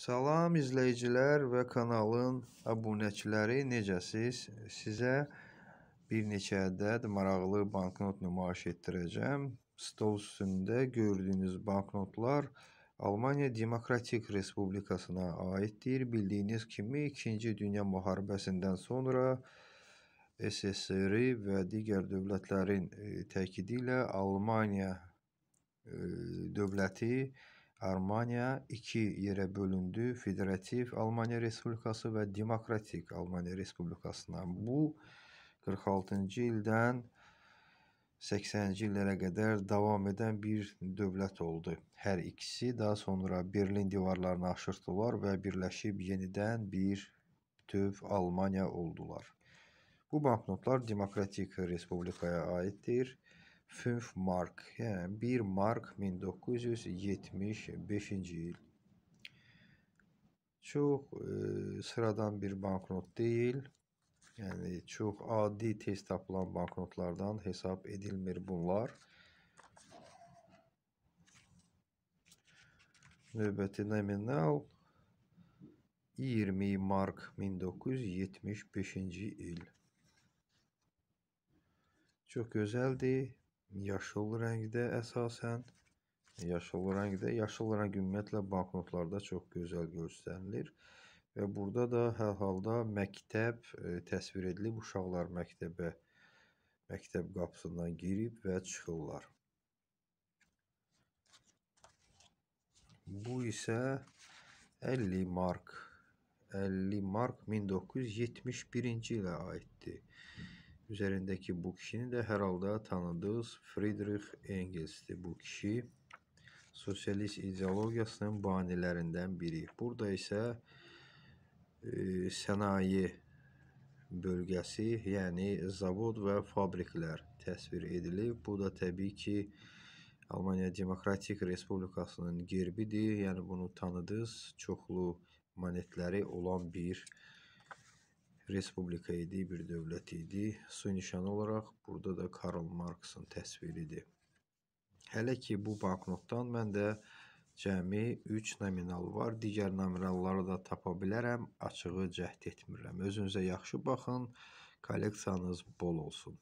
Salam izləyicilər və kanalın abunəçiləri, necəsiz? Sizə bir neçə ədəd maraqlı banknot nümayiş etdirəcəm. Stol üstündə gördüyünüz banknotlar Almaniya Demokratik Respublikasına aiddir. Bildiyiniz kimi 2-ci Dünya müharibəsindən sonra SSR və digər dövlətlərin e, təkidi ilə Almaniya e, dövləti Armaniya iki yerə bölündü. Federativ Almaniya Respublikası və Demokratik Almaniya Respublikasına. Bu 46-cı ildən 80-ci illərə qədər davam edən bir dövlət oldu. Hər ikisi daha sonra Berlin divarlarını aşırtdılar və birləşib yenidən bir bütöv Almaniya oldular. Bu banknotlar Demokratik Respublikaya aiddir. 5 Mark yani 1 Mark 1975 yıl. Çok e, sıradan bir banknot değil. Yani çok adi test tapılan banknotlardan hesap edilmir bunlar. Növbəti nominal 20 mark 1975-ci il. Çok gözəldir. yaşıl rəngdə əsasən yaşıl rəngdə yaşıl rəng ümumiyyətlə banknotlarda çox gözəl göstərilir və burada da hər halda məktəb e, təsvir edilib uşaqlar məktəbə məktəb qapısından girib və çıxırlar. Bu isə 50 mark 50 mark 1971-ci ilə aiddir üzərindəki bu kişini də hər halda tanıdığız Friedrich Engelsdir bu kişi. Sosialist ideologiyasının banilərindən biri. Burada isə e, sənaye bölgəsi, yəni zavod və fabriklər təsvir edilib. Bu da təbii ki, Almaniya Demokratik Respublikasının gerbidir. Yəni bunu tanıdınız, çoxlu monetləri olan bir respublika idi, bir dövlət idi. Sönişan olaraq burada da Karl Marksın təsviridir. Hələ ki bu banknotdan mən də cəmi 3 nominal var. Digər nominalları da tapa bilərəm. Açığı cəhd etmirəm. Özünüzə yaxşı baxın. Kolleksiyanız bol olsun.